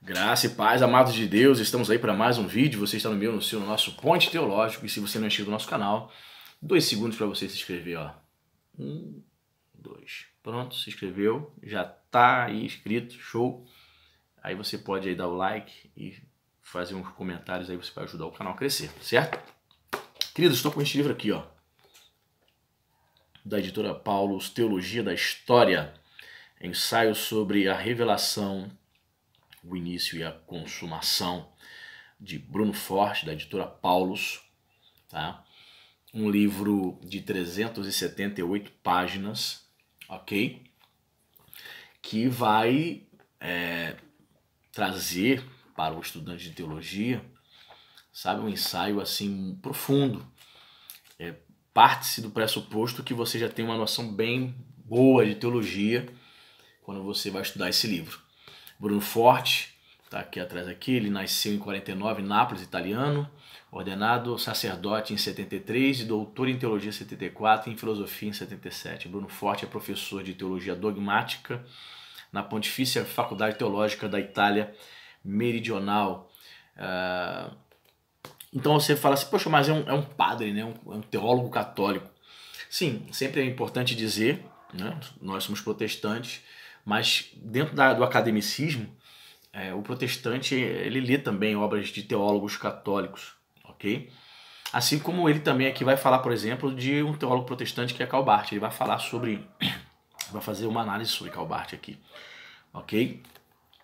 Graça e paz, amados de Deus, estamos aí para mais um vídeo. Você está no meu, no seu, no nosso Ponte Teológico. E se você não é inscrito no nosso canal, dois segundos para você se inscrever, ó. Um, dois. Pronto, se inscreveu, já tá aí inscrito, show. Aí você pode aí dar o like e fazer uns comentários aí, você vai ajudar o canal a crescer, certo? Queridos, estou com este livro aqui, ó. Da editora Paulo, Teologia da História. Ensaio sobre a revelação o início e a consumação de Bruno Forte, da editora Paulus, tá? um livro de 378 páginas, ok? Que vai é, trazer para o estudante de teologia, sabe, um ensaio assim profundo. É, Parte-se do pressuposto que você já tem uma noção bem boa de teologia quando você vai estudar esse livro. Bruno Forte, está aqui atrás aqui, ele nasceu em 49, em Nápoles, italiano, ordenado sacerdote em 73 e doutor em teologia em 74 e em filosofia em 77. Bruno Forte é professor de teologia dogmática na Pontifícia Faculdade Teológica da Itália Meridional. Ah, então você fala assim, poxa, mas é um, é um padre, né? Um, é um teólogo católico. Sim, sempre é importante dizer, né? nós somos protestantes, mas dentro da, do academicismo, é, o protestante ele lê também obras de teólogos católicos, ok? Assim como ele também aqui vai falar, por exemplo, de um teólogo protestante que é Calbart. Ele vai falar sobre, vai fazer uma análise sobre Calbart aqui, ok?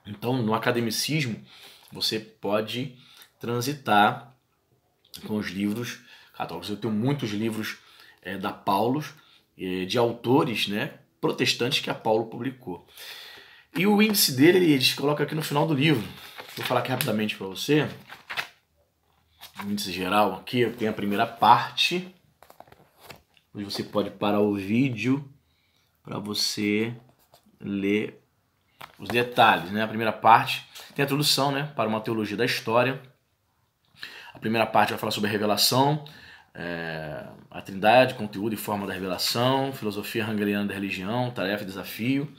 Então, no academicismo, você pode transitar com os livros católicos. Eu tenho muitos livros é, da Paulus, é, de autores, né, protestantes que a Paulo publicou. E o índice dele, eles colocam aqui no final do livro. Vou falar aqui rapidamente para você. O índice geral aqui tem a primeira parte, onde você pode parar o vídeo para você ler os detalhes, né? A primeira parte tem a introdução, né, para uma teologia da história. A primeira parte vai falar sobre a revelação, é, a Trindade, conteúdo e forma da revelação, filosofia hangariana da religião, tarefa e desafio.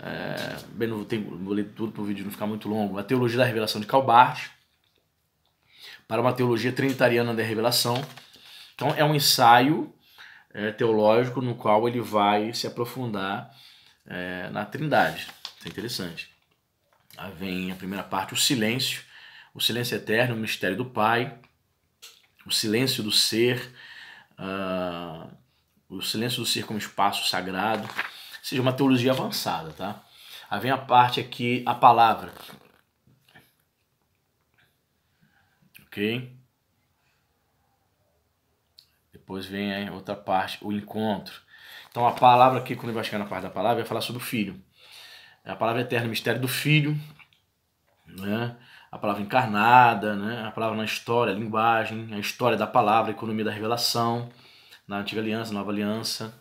É, bem, não vou ler tudo para o vídeo não ficar muito longo. A teologia da revelação de Calbart, para uma teologia trinitariana da revelação. Então, é um ensaio é, teológico no qual ele vai se aprofundar é, na Trindade. Isso é interessante. Aí vem a primeira parte, o silêncio, o silêncio eterno, o mistério do Pai o silêncio do ser, uh, o silêncio do ser como espaço sagrado, seja uma teologia avançada, tá? Aí vem a parte aqui, a palavra. Ok? Depois vem a outra parte, o encontro. Então a palavra aqui, quando vai chegar na parte da palavra, vai falar sobre o filho. A palavra é eterna, o mistério do filho, né? a palavra encarnada, né? a palavra na história, a linguagem, a história da palavra, a economia da revelação, na antiga aliança, nova aliança.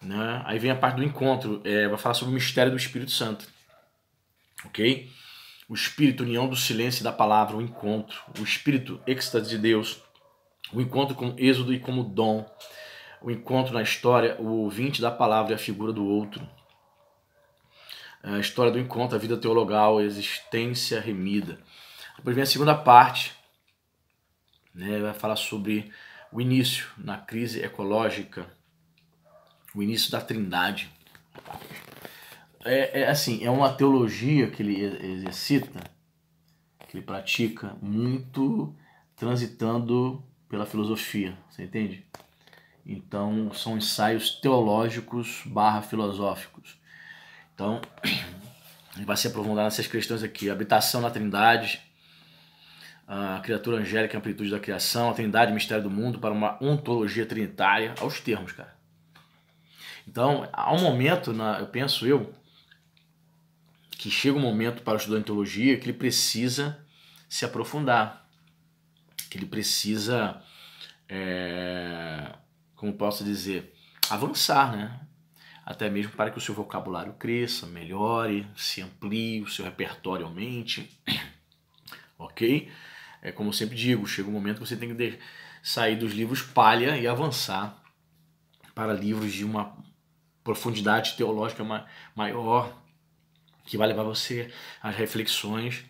Né? Aí vem a parte do encontro, é, vai falar sobre o mistério do Espírito Santo. Ok? O Espírito, união do silêncio e da palavra, o encontro, o Espírito, êxtase de Deus, o encontro com êxodo e como dom, o encontro na história, o ouvinte da palavra e é a figura do outro a história do encontro, a vida teologal, a existência remida. Depois vem a segunda parte, né, vai falar sobre o início na crise ecológica, o início da trindade. É, é assim, é uma teologia que ele exercita, que ele pratica, muito transitando pela filosofia, você entende? Então, são ensaios teológicos barra filosóficos. Então, vai se aprofundar nessas questões aqui. Habitação na Trindade, a criatura angélica, a amplitude da criação, a Trindade, mistério do mundo, para uma ontologia trinitária. aos termos, cara. Então, há um momento, na, eu penso eu, que chega um momento para o estudante de teologia que ele precisa se aprofundar, que ele precisa, é, como posso dizer, avançar, né? até mesmo para que o seu vocabulário cresça, melhore, se amplie, o seu repertório aumente, ok? É como eu sempre digo, chega um momento que você tem que sair dos livros palha e avançar para livros de uma profundidade teológica maior, que vai levar você às reflexões.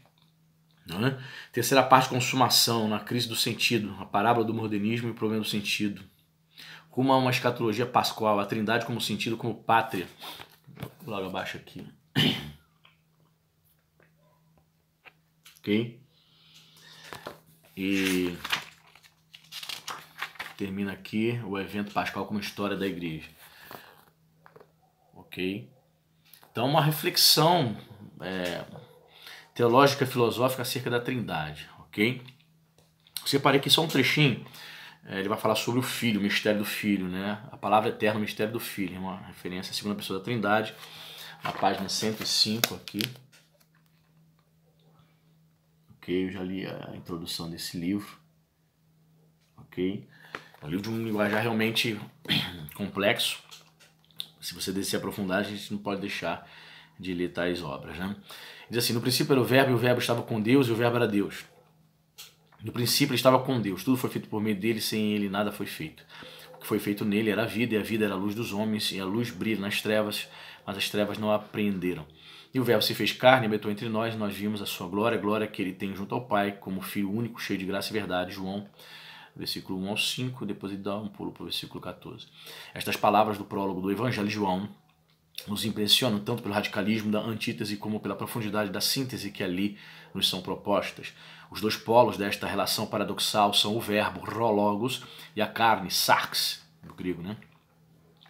É? Terceira parte, consumação, na crise do sentido, a parábola do modernismo e o problema do sentido. Como uma escatologia pascual, a trindade como sentido como pátria. Logo abaixo aqui. ok? E termina aqui o evento pascal como história da igreja. Ok? Então, uma reflexão é, teológica, filosófica acerca da trindade. Ok? separei aqui só um trechinho é, ele vai falar sobre o Filho, o mistério do Filho, né? A palavra eterna, o mistério do Filho, uma referência à é segunda pessoa da Trindade, na página 105 aqui. Ok, eu já li a introdução desse livro. Ok, é um livro de um linguajar realmente complexo. Se você descer aprofundar, a gente não pode deixar de ler tais obras, né? Diz assim, no princípio era o verbo, e o verbo estava com Deus, e o verbo era Deus. No princípio ele estava com Deus, tudo foi feito por meio dele, sem ele nada foi feito. O que foi feito nele era a vida, e a vida era a luz dos homens, e a luz brilha nas trevas, mas as trevas não a apreenderam. E o Verbo se fez carne, habitou entre nós, nós vimos a sua glória, a glória que ele tem junto ao Pai, como Filho único, cheio de graça e verdade. João, versículo 1 ao 5, depois ele dá um pulo para o versículo 14. Estas palavras do prólogo do Evangelho de João nos impressionam tanto pelo radicalismo da antítese como pela profundidade da síntese que ali nos são propostas. Os dois polos desta relação paradoxal são o verbo rologos e a carne sarx, no grego, né?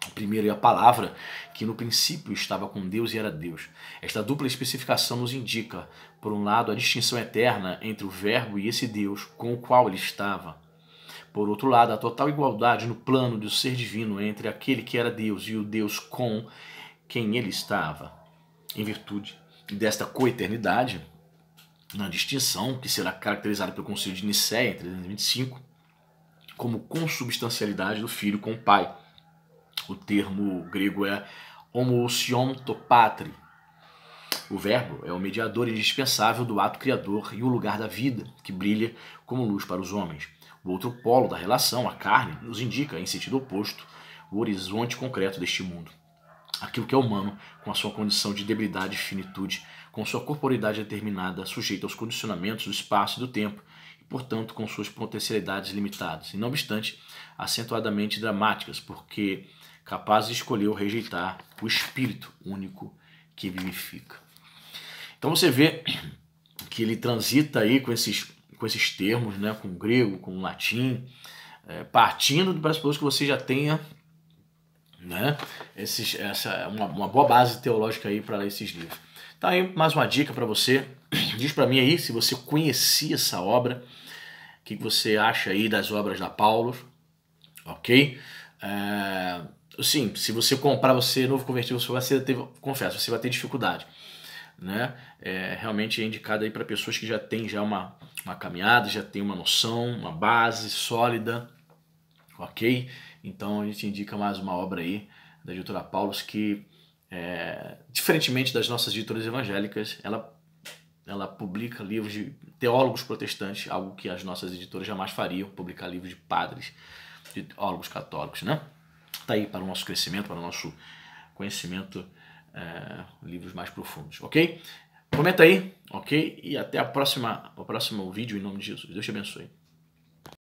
O primeiro é a palavra, que no princípio estava com Deus e era Deus. Esta dupla especificação nos indica, por um lado, a distinção eterna entre o verbo e esse Deus com o qual ele estava. Por outro lado, a total igualdade no plano do ser divino entre aquele que era Deus e o Deus com quem ele estava, em virtude desta coeternidade, na distinção que será caracterizada pelo Concílio de Nicéia, em 325, como consubstancialidade do filho com o pai. O termo grego é homosionto patri. O verbo é o mediador indispensável do ato criador e o lugar da vida, que brilha como luz para os homens. O outro polo da relação, a carne, nos indica, em sentido oposto, o horizonte concreto deste mundo aquilo que é humano, com a sua condição de debilidade e finitude, com sua corporidade determinada, sujeita aos condicionamentos do espaço e do tempo, e, portanto, com suas potencialidades limitadas, e não obstante, acentuadamente dramáticas, porque capazes escolheu rejeitar o espírito único que vivifica. Então você vê que ele transita aí com esses, com esses termos, né, com o grego, com o latim, é, partindo do pressuposto que você já tenha né? Esses, essa é uma, uma boa base teológica aí para esses livros. Tá aí mais uma dica para você. Diz para mim aí se você conhecia essa obra, o que você acha aí das obras da Paulo, ok? É, sim, se você comprar, você novo convertido, você vai ter, confesso, você vai ter dificuldade, né? É, realmente é indicado aí para pessoas que já têm já uma, uma caminhada, já tem uma noção, uma base sólida, ok? Então a gente indica mais uma obra aí da editora Paulus que, é, diferentemente das nossas editoras evangélicas, ela, ela publica livros de teólogos protestantes, algo que as nossas editoras jamais fariam, publicar livros de padres, de teólogos católicos, né? Tá aí para o nosso crescimento, para o nosso conhecimento, é, livros mais profundos, ok? Comenta aí, ok? E até a próxima, o próximo vídeo em nome de Jesus. Deus te abençoe.